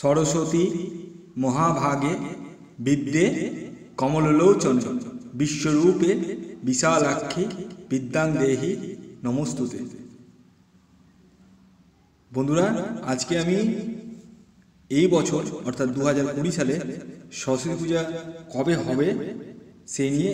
সরস্বতী মহাভাগে বিদ্যে কমললোচন বিশ্বরূপে বিশালাক্ষী বিদ্যাং দেহি নমস্তুতে বন্ধুরা আজকে আমি এই বছর অর্থাৎ দু সালে সরস্বতী পূজা কবে হবে সেই নিয়ে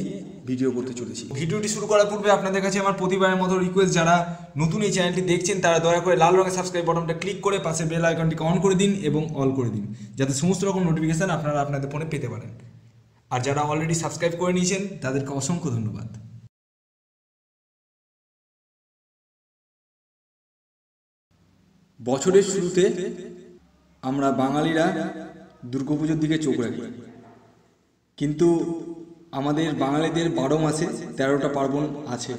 ভিডিও করতে চলেছি ভিডিওটি শুরু করার পূর্বে আপনাদের কাছে আমার প্রতিবারের মতো রিকোয়েস্ট যারা নতুন এই চ্যানেলটি দেখছেন তারা দয়া করে লাল রঙের সাবস্ক্রাইব বাটনটা ক্লিক করে পাশে বেল আইকনটিকে অন করে দিন এবং অল করে দিন যাতে সমস্ত রকম নোটিফিকেশান আপনারা আপনাদের ফোনে পেতে পারেন আর যারা অলরেডি সাবস্ক্রাইব করে নিয়েছেন তাদেরকে অসংখ্য ধন্যবাদ বছরের শুরুতে আমরা বাঙালিরা দুর্গাপুজোর দিকে চোখ রাখি কিন্তু আমাদের বাঙালিদের বারো মাসে তেরোটা পার্বণ আছে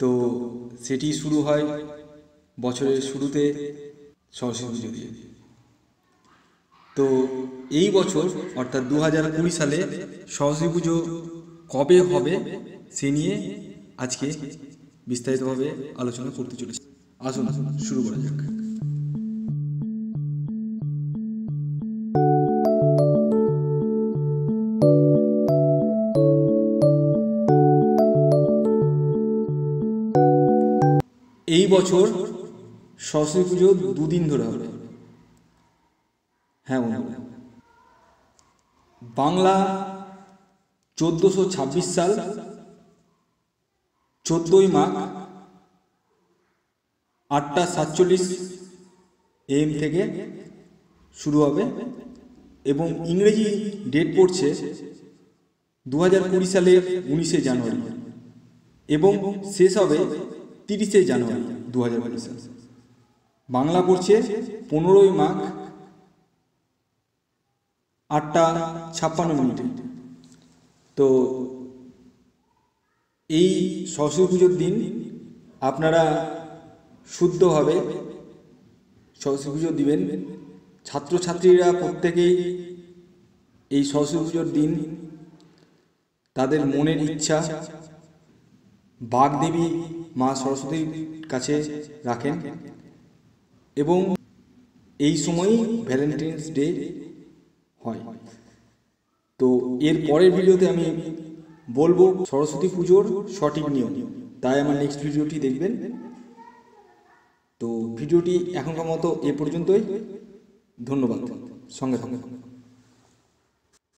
তো সেটি শুরু হয় বছরের শুরুতে সরস্বতী পুজো দিয়ে তো এই বছর অর্থাৎ দু হাজার কুড়ি সালে সরস্বতী পুজো কবে হবে সে নিয়ে আজকে বিস্তারিতভাবে আলোচনা করতে চলেছি আসুন আসুন শুরু করা যাক thank you এই বছর সরস্বতী পুজো দুদিন ধরে হবে হ্যাঁ বাংলা চোদ্দোশো ছাব্বিশ সাল চোদ্দোই মাঘ আটটা সাতচল্লিশ এম থেকে শুরু হবে এবং ইংরেজি ডেট পড়ছে দু হাজার কুড়ি সালের উনিশে জানুয়ারি এবং শেষ হবে তিরিশে জানুয়ারি দু হাজার বাংলা পড়ছে পনেরোই মাঘ আটটা ছাপ্পান্ন মিনিটে তো এই সরস্বতী পুজোর দিন আপনারা শুদ্ধভাবে সরস্বতী পুজো দিবেন ছাত্রছাত্রীরা প্রত্যেকেই এই সরস্বতী পুজোর দিন তাদের মনের ইচ্ছা বাগদেবী মা সরস্বতীর কাছে রাখেন এবং এই সময়ই ভ্যালেন্টাইন্স ডে হয় তো এর পরের ভিডিওতে আমি বলবো সরস্বতী পুজোর সঠিক নিয়ম তাই আমার নেক্সট ভিডিওটি দেখবেন তো ভিডিওটি এখনকার মতো এ পর্যন্তই ধন্যবাদ সঙ্গে সঙ্গে